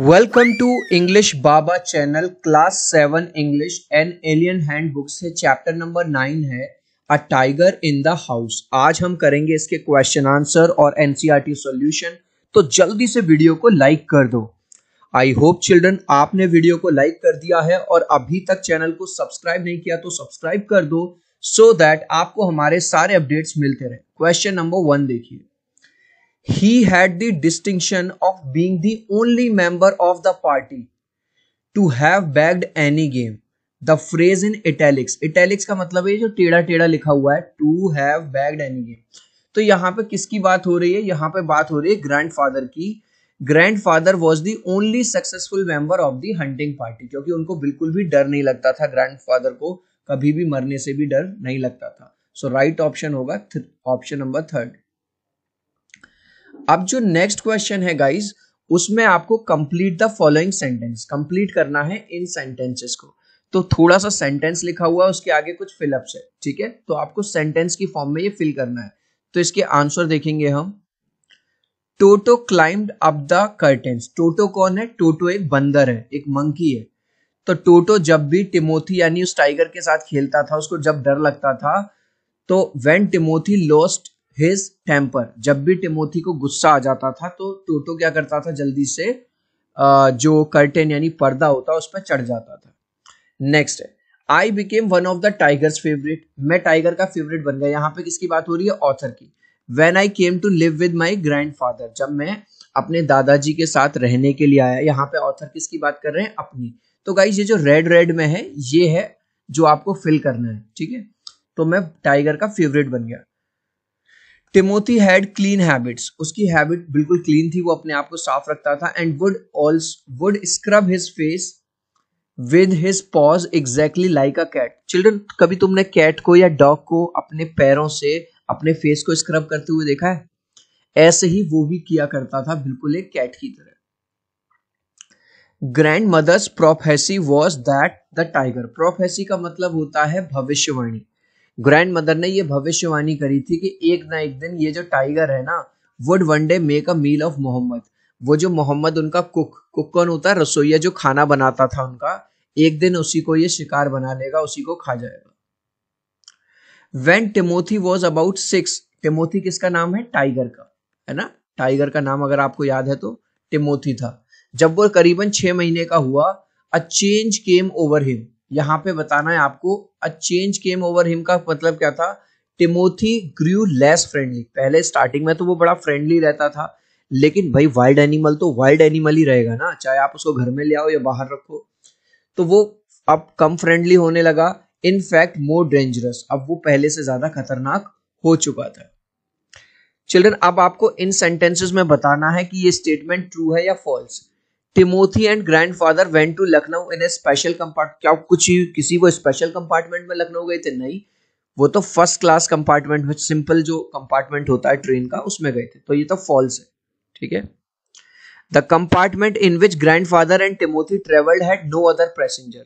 Welcome to English Baba channel class seven English an alien hand book से chapter number nine है a tiger in the house आज हम करेंगे इसके question answer और एनसीईआरटी सॉल्यूशन e तो जल्दी से वीडियो को लाइक कर दो आई होप चिल्ड्रन आपने वीडियो को लाइक कर दिया है और अभी तक चैनल को सब्सक्राइब नहीं किया तो सब्सक्राइब कर दो सो so दैट आपको हमारे सारे अपडेट्स मिलते रहे क्वेश्चन नंबर वन देखिए he had the distinction of being the only member of the party to have bagged any game the phrase in italics italics का मतलब है जो टेढ़ा टेढ़ा लिखा हुआ है to have bagged any game तो यहाँ पे किसकी बात हो रही है यहाँ पे बात हो रही है ग्रैंडफादर की grandfather was the only successful member of the hunting party क्योंकि उनको बिल्कुल भी डर नहीं लगता था ग्रैंडफादर को कभी भी मरने से भी डर नहीं लगता था सो राइट ऑप्शन होगा ऑप्शन नंबर थर्ड अब जो नेक्स्ट क्वेश्चन है गाइज उसमें आपको complete the following sentence complete करना है इन सेंटेंसेस को तो थोड़ा सा सेंटेंस लिखा हुआ है उसके आगे कुछ फिलअप्स है ठीक है तो आपको सेंटेंस की फॉर्म में ये फिल करना है तो इसके आंसर देखेंगे हम Toto climb up the curtains Toto कौन है टोटो एक बंदर है एक मंकी है तो टोटो जब भी टिमोथी यानी उस टाइगर के साथ खेलता था उसको जब डर लगता था तो when Timothy lost his temper जब भी टिमोथी को गुस्सा आ जाता था तो टोटो क्या करता था जल्दी से जो कर्टेन यानी पर्दा होता उस पर चढ़ जाता था next I became one of the tigers favourite मैं टाइगर का फेवरेट बन गया यहाँ पे किसकी बात हो रही है ऑथर की when I came to live with my grandfather जब मैं अपने दादाजी के साथ रहने के लिए आया यहाँ पे ऑथर किसकी बात कर रहे हैं अपनी तो गाई ये जो रेड रेड में है ये है जो आपको फिल करना है ठीक है तो मैं टाइगर का फेवरेट बन गया टिमोथी हैड क्लीन हैबिट्स उसकी हैबिट बिल्कुल क्लीन थी वो अपने आप को साफ रखता था and would also would scrub his face with his paws exactly like a cat children कभी तुमने कैट को या डॉग को अपने पैरों से अपने फेस को स्क्रब करते हुए देखा है ऐसे ही वो भी किया करता था बिल्कुल एक कैट की तरह grandmother's prophecy was that the tiger prophecy का मतलब होता है भविष्यवाणी ग्रैंड मदर ने यह भविष्यवाणी करी थी कि एक ना एक दिन ये जो टाइगर है ना would one day make a meal of Mohammad वो जो मोहम्मद उनका कुक कुक कौन होता है रसोईया जो खाना बनाता था उनका एक दिन उसी को ये शिकार बना लेगा उसी को खा जाएगा when Timothy was about six Timothy किसका नाम है टाइगर का है ना टाइगर का नाम अगर आपको याद है तो टिमोथी था जब वो करीबन छह महीने का हुआ a change came over him यहाँ पे बताना है आपको a change came over him का मतलब क्या था टिमोथी ग्रू लेस फ्रेंडली पहले स्टार्टिंग में तो वो बड़ा फ्रेंडली रहता था लेकिन भाई वाइल्ड एनिमल तो वाइल्ड एनिमल ही रहेगा ना चाहे आप उसको घर में ले आओ या बाहर रखो तो वो अब कम फ्रेंडली होने लगा इनफैक्ट मोर डेंजरस अब वो पहले से ज्यादा खतरनाक हो चुका था चिल्ड्रन अब आपको इन सेंटेंसेस में बताना है कि ये स्टेटमेंट ट्रू है या false Timothy and grandfather went to Lucknow in a special compartment क्या कुछ ही किसी वो स्पेशल कंपार्टमेंट में लखनऊ गए थे नहीं वो तो फर्स्ट क्लास कंपार्टमेंट में सिंपल जो कंपार्टमेंट होता है ट्रेन का उसमें गए थे तो ये तो फॉल्स है ठीक है the compartment in which grandfather and Timothy travelled had no other passenger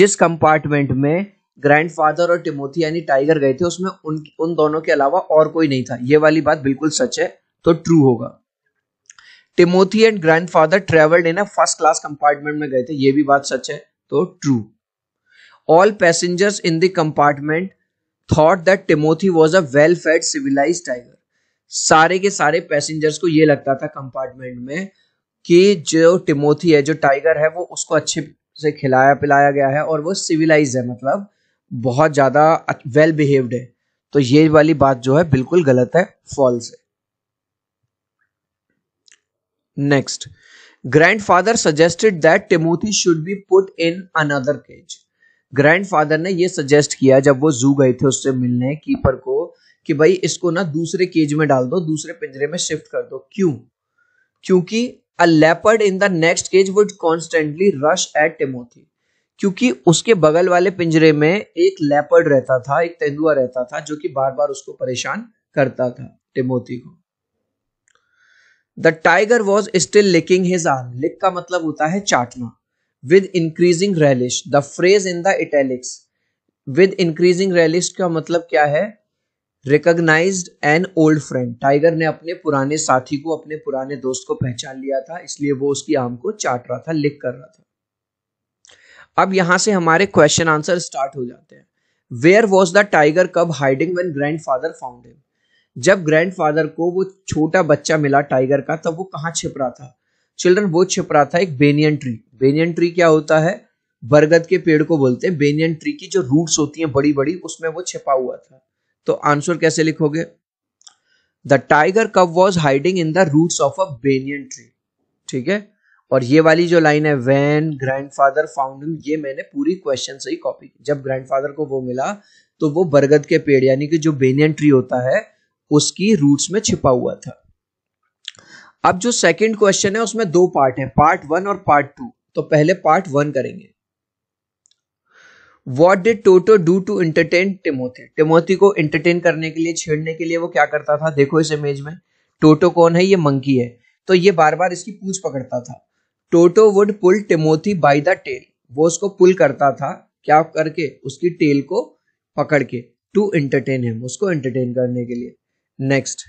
जिस कंपार्टमेंट में ग्रैंड फादर और टिमोथी यानी टाइगर गए थे उसमें उन उन दोनों के अलावा और कोई नहीं था ये वाली बात बिल्कुल सच है तो ट्रू होगा Timothy and grandfather travelled in first class compartment में गए थे ये भी बात सच है तो true all passengers in the compartment thought that Timothy was a well fed civilised tiger सारे के सारे पैसेंजर्स को ये लगता था कंपार्टमेंट में कि जो टिमोथी है जो टाइगर है वो उसको अच्छे से खिलाया पिलाया गया है और वो सिविलाइज है मतलब बहुत ज़्यादा वेल बिहेव्ड है तो ये वाली बात जो है बिल्कुल गलत है फॉल्स है Next, grandfather suggested that Timothy should be put in another cage. Grandfather ने ये सजेस्ट किया जब वो जू गए थे उससे मिलने कीपर को कि भाई इसको ना दूसरे केज में डाल दो दूसरे पिंजरे में शिफ्ट कर दो क्यों क्योंकि a leopard in the next cage would constantly rush at Timothy क्योंकि उसके बगल वाले पिंजरे में एक लेपर्ड रहता था एक तेंदुआ रहता था जो कि बार बार उसको परेशान करता था टिमोथी को the tiger was still licking his arm lick का मतलब होता है चाटना with increasing relish the phrase in the italics with increasing relish का मतलब क्या है recognise an old friend tiger ने अपने पुराने साथी को अपने पुराने दोस्त को पहचान लिया था इसलिए वो उसकी आम को चाट रहा था लिख कर रहा था अब यहां से हमारे क्वेश्चन आंसर स्टार्ट हो जाते हैं वेयर वॉज द टाइगर कब hiding when grandfather found him जब ग्रैंडफादर को वो छोटा बच्चा मिला टाइगर का तब वो कहाँ छिप रहा था चिल्ड्रन वो छिप रहा था एक बेनियन ट्री बेनियन ट्री क्या होता है बरगद के पेड़ को बोलते हैं बेनियन ट्री की जो रूट्स होती हैं बड़ी बड़ी उसमें वो छिपा हुआ था तो आंसर कैसे लिखोगे द टाइगर कब was hiding in the roots of a banyan tree ठीक है और ये वाली जो लाइन है वैन ग्रैंड फाउंड ये मैंने पूरी क्वेश्चन से ही कॉपी की जब ग्रैंड को वो मिला तो वो बरगद के पेड़ यानी कि जो बेनियन ट्री होता है उसकी रूट्स में छिपा हुआ था अब जो सेकंड क्वेश्चन है उसमें दो पार्ट है पार्ट वन और पार्ट टू तो पहले पार्ट वन करेंगे what did Toto do to entertain Timothy Timothy को इंटरटेन करने के लिए छेड़ने के लिए वो क्या करता था देखो इस इमेज में टोटो कौन है ये मंकी है तो ये बार बार इसकी पूछ पकड़ता था Toto would pull Timothy by the tail वो उसको पुल करता था क्या करके उसकी टेल को पकड़ के टू इंटरटेन हिम उसको एंटरटेन करने के लिए next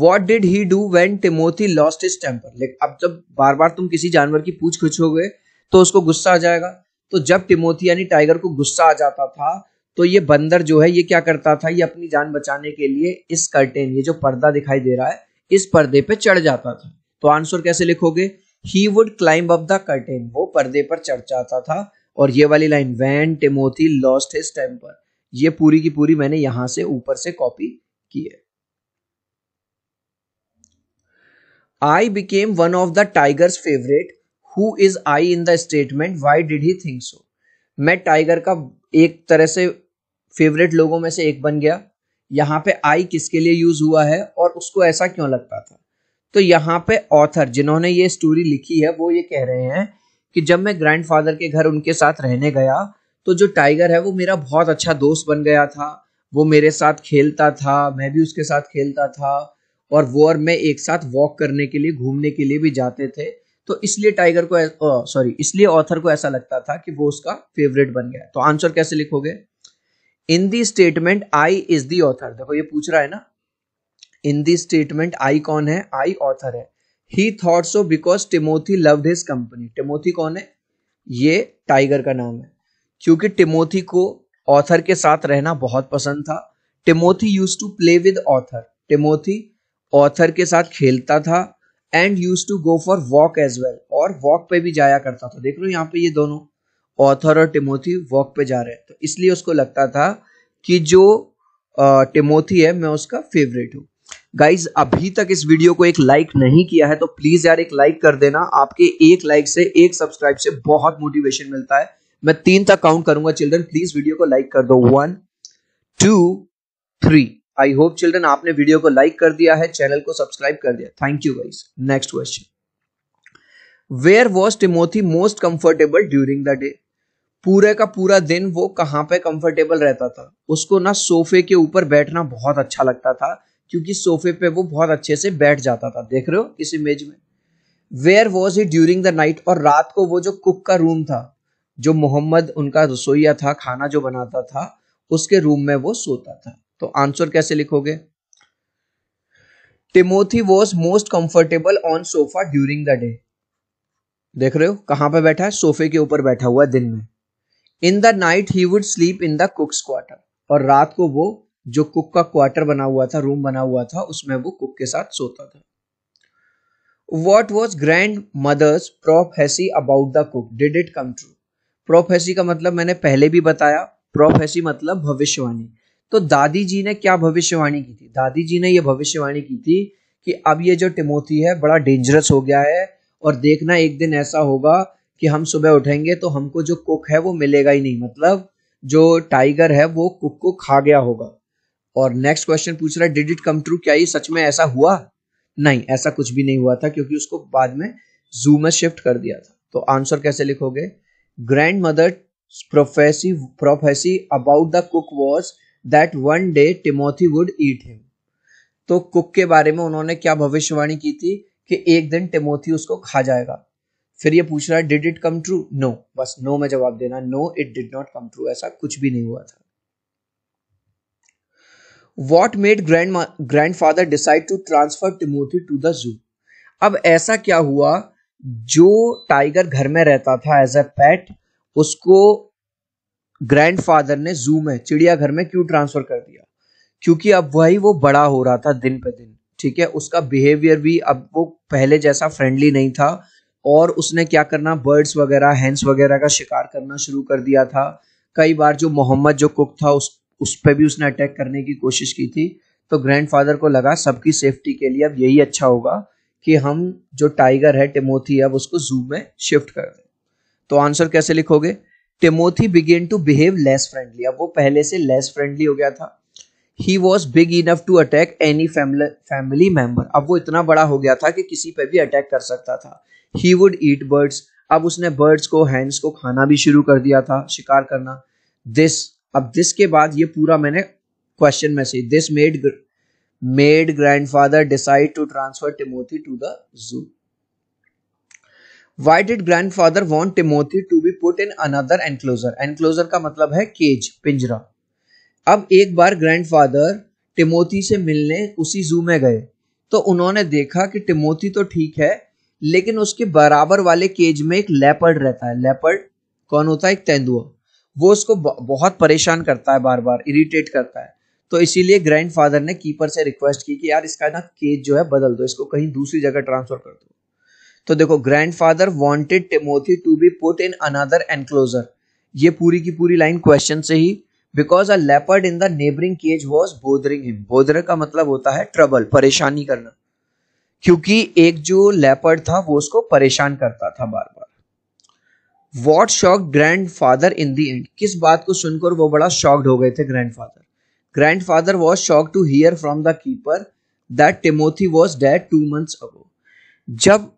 what did he do when Timothy lost his temper अब जब बार बार तुम किसी जानवर की पूछ खिंचोगे तो उसको गुस्सा आ जाएगा तो जब टिमोथी यानी टाइगर को गुस्सा आ जाता था तो ये बंदर जो है ये क्या करता था ये अपनी जान बचाने के लिए इस कर्टेन ये जो पर्दा दिखाई दे रहा है इस पर्दे पे चढ़ जाता था तो आंसर कैसे लिखोगे he would climb up the curtain वो पर्दे पर चढ़ जाता था और ये वाली line when Timothy lost his temper ये पूरी की पूरी मैंने यहां से ऊपर से कॉपी है I became one of the tigers favourite who is I in the statement why did he think so मैं टाइगर का एक तरह से फेवरेट लोगों में से एक बन गया यहाँ पे आई किसके लिए यूज हुआ है और उसको ऐसा क्यों लगता था तो यहाँ पे ऑथर जिन्होंने ये स्टोरी लिखी है वो ये कह रहे हैं कि जब मैं ग्रैंडफादर के घर उनके साथ रहने गया तो जो टाइगर है वो मेरा बहुत अच्छा दोस्त बन गया था वो मेरे साथ खेलता था मैं भी उसके साथ खेलता था और वो और मैं एक साथ वॉक करने के लिए घूमने के लिए भी जाते थे तो इसलिए टाइगर को सॉरी इसलिए ऑथर को ऐसा लगता था कि वो उसका फेवरेट बन गया तो आंसर कैसे लिखोगे in the statement I is the author देखो ये पूछ रहा है ना इन दी स्टेटमेंट आई कौन है आई ऑथर है he thought so because Timothy love his company Timothy कौन है ये टाइगर का नाम है क्योंकि टिमोथी को ऑथर के साथ रहना बहुत पसंद था Timothy used to play with author Timothy author के साथ खेलता था and used to go for walk as well और वॉक पे भी जाया करता था देख लो यहाँ पे ये दोनों ऑथर और टिमोथी वॉक पे जा रहे हैं तो इसलिए उसको लगता था कि जो टिमोथी है मैं उसका फेवरेट हूँ गाइज अभी तक इस वीडियो को एक लाइक नहीं किया है तो प्लीज यार एक लाइक कर देना आपके एक लाइक से एक सब्सक्राइब से बहुत मोटिवेशन मिलता है मैं तीन तक काउंट करूंगा चिल्ड्रन प्लीज वीडियो को लाइक कर दो one two three I hope children आपने वीडियो को लाइक कर दिया है चैनल को सब्सक्राइब कर दिया thank you guys next question where was Timothy most comfortable during the day पूरे का पूरा दिन वो कहाँ पे कंफर्टेबल रहता था उसको ना सोफे के ऊपर बैठना बहुत अच्छा लगता था क्योंकि सोफे पे वो बहुत अच्छे से बैठ जाता था देख रहे हो इस इमेज में where was he during the night और रात को वो जो कुक का रूम था जो मोहम्मद उनका रसोईया था खाना जो बनाता था उसके रूम में वो सोता था तो आंसर कैसे लिखोगे Timothy was most comfortable on sofa during the day देख रहे हो कहां पे बैठा है सोफे के ऊपर बैठा हुआ है दिन में in the night he would sleep in the cook's quarter और रात को वो जो कुक का क्वार्टर बना हुआ था रूम बना हुआ था उसमें वो कुक के साथ सोता था what was grandmother's prophecy about the cook did it come true prophecy का मतलब मैंने पहले भी बताया प्रोफेसी मतलब भविष्यवाणी तो दादी जी ने क्या भविष्यवाणी की थी दादी जी ने यह भविष्यवाणी की थी कि अब ये जो टिमोथी है बड़ा डेंजरस हो गया है और देखना एक दिन ऐसा होगा कि हम सुबह उठेंगे तो हमको जो कुक है वो मिलेगा ही नहीं मतलब जो टाइगर है वो कुक को खा गया होगा और नेक्स्ट क्वेश्चन पूछ रहा है डिड इट कम ट्रू क्या ये सच में ऐसा हुआ नहीं ऐसा कुछ भी नहीं हुआ था क्योंकि उसको बाद में जू में शिफ्ट कर दिया था तो आंसर कैसे लिखोगे mother prophecy prophecy about the cook was that one day Timothy would eat him तो कुक के बारे में उन्होंने क्या भविष्यवाणी की थी कि एक दिन टिमोथी उसको खा जाएगा फिर ये पूछ रहा है did it come true no बस नो no में जवाब देना no it did not come true ऐसा कुछ भी नहीं हुआ था what made grand grandfather decide to transfer Timothy to the zoo अब ऐसा क्या हुआ जो टाइगर घर में रहता था एज अ पैट उसको ग्रैंडफादर ने जू में चिड़ियाघर में क्यों ट्रांसफर कर दिया क्योंकि अब वही वो बड़ा हो रहा था दिन पे दिन ठीक है उसका बिहेवियर भी अब वो पहले जैसा फ्रेंडली नहीं था और उसने क्या करना बर्ड्स वगैरह हैंस वगैरह का शिकार करना शुरू कर दिया था कई बार जो मोहम्मद जो कुक था उस उस पर भी उसने अटैक करने की कोशिश की थी तो ग्रैंडफादर को लगा सबकी सेफ्टी के लिए अब यही अच्छा होगा कि हम जो टाइगर है टिमोथी अब उसको जू में शिफ्ट कर दें तो आंसर कैसे लिखोगे Timothy began to behave less friendly अब वो पहले से लेस फ्रेंडली हो गया था he was big enough to attack any family member अब वो इतना बड़ा हो गया था कि किसी पर भी अटैक कर सकता था ही वुड ईट बर्ड्स अब उसने बर्ड्स को हैंड्स को खाना भी शुरू कर दिया था शिकार करना दिस अब दिस के बाद ये पूरा मैंने क्वेश्चन में से this made made made decide to transfer Timothy to the zoo why did grandfather want Timothy to be put in another enclosure enclosure का मतलब है केज पिंजरा अब एक बार ग्रैंड फादर टिमोथी से मिलने उसी जू में गए तो उन्होंने देखा कि टिमोथी तो ठीक है लेकिन उसके बराबर वाले केज में एक लेपर्ड रहता है लेपर्ड कौन होता है एक तेंदुआ वो उसको बहुत परेशान करता है बार बार इरिटेट करता है तो इसीलिए ग्रैंडफादर ने कीपर से रिक्वेस्ट की कि यार इसका ना केज जो है बदल दो इसको कहीं दूसरी जगह ट्रांसफर कर दो तो देखो grandfather wanted Timothy to be put in another enclosure ये पूरी की पूरी लाइन क्वेश्चन से ही because a leopard in the neighbouring cage was bothering him bother का मतलब होता है ट्रबल परेशानी करना क्योंकि एक जो लेपर्ड था वो उसको परेशान करता था बार बार what shock grandfather in the end किस बात को सुनकर वो बड़ा शॉक्ड हो गए थे grandfather Grandfather was shocked to hear from the keeper that Timothy was dead two months ago. जब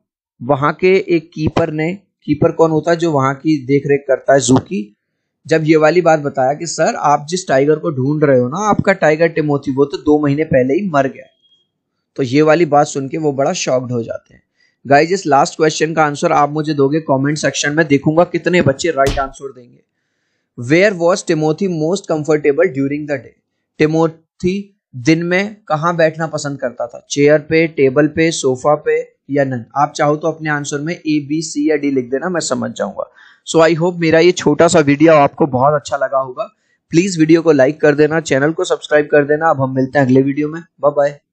वहां के एक कीपर ने कीपर कौन होता है जो वहां की देख रेख करता है जू की जब ये वाली बात बताया कि सर आप जिस टाइगर को ढूंढ रहे हो ना आपका टाइगर टिमोथी वो तो दो महीने पहले ही मर गया तो ये वाली बात सुन के वो बड़ा शॉक्ड हो जाते हैं गाइज इस लास्ट क्वेश्चन का आंसर आप मुझे दोगे कमेंट सेक्शन में देखूंगा कितने बच्चे राइट आंसर देंगे where was Timothy most comfortable during the day Timothy दिन में कहाँ बैठना पसंद करता था चेयर पे टेबल पे सोफा पे या नन आप चाहो तो अपने आंसर में ए बी सी या डी लिख देना मैं समझ जाऊंगा सो आई होप मेरा ये छोटा सा वीडियो आपको बहुत अच्छा लगा होगा प्लीज वीडियो को लाइक कर देना चैनल को सब्सक्राइब कर देना अब हम मिलते हैं अगले वीडियो में बाय बाय